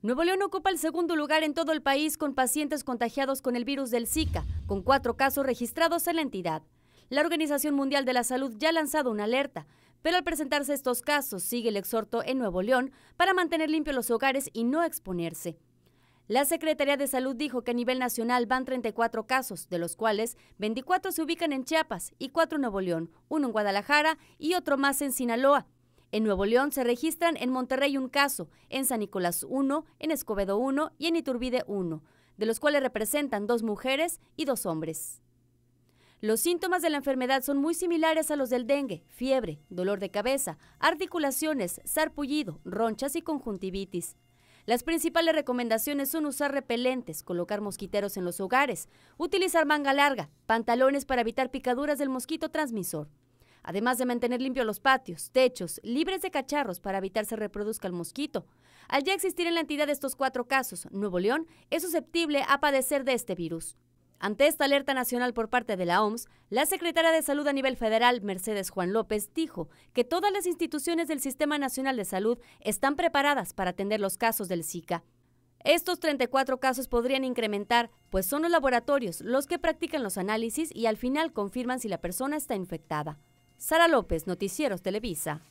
Nuevo León ocupa el segundo lugar en todo el país con pacientes contagiados con el virus del Zika, con cuatro casos registrados en la entidad. La Organización Mundial de la Salud ya ha lanzado una alerta, pero al presentarse estos casos sigue el exhorto en Nuevo León para mantener limpios los hogares y no exponerse. La Secretaría de Salud dijo que a nivel nacional van 34 casos, de los cuales 24 se ubican en Chiapas y 4 en Nuevo León, uno en Guadalajara y otro más en Sinaloa. En Nuevo León se registran en Monterrey un caso, en San Nicolás 1, en Escobedo 1 y en Iturbide 1, de los cuales representan dos mujeres y dos hombres. Los síntomas de la enfermedad son muy similares a los del dengue, fiebre, dolor de cabeza, articulaciones, sarpullido, ronchas y conjuntivitis. Las principales recomendaciones son usar repelentes, colocar mosquiteros en los hogares, utilizar manga larga, pantalones para evitar picaduras del mosquito transmisor además de mantener limpios los patios, techos, libres de cacharros para evitar se reproduzca el mosquito. Al ya existir en la entidad estos cuatro casos, Nuevo León es susceptible a padecer de este virus. Ante esta alerta nacional por parte de la OMS, la secretaria de Salud a nivel federal, Mercedes Juan López, dijo que todas las instituciones del Sistema Nacional de Salud están preparadas para atender los casos del Zika. Estos 34 casos podrían incrementar, pues son los laboratorios los que practican los análisis y al final confirman si la persona está infectada. Sara López, Noticieros Televisa.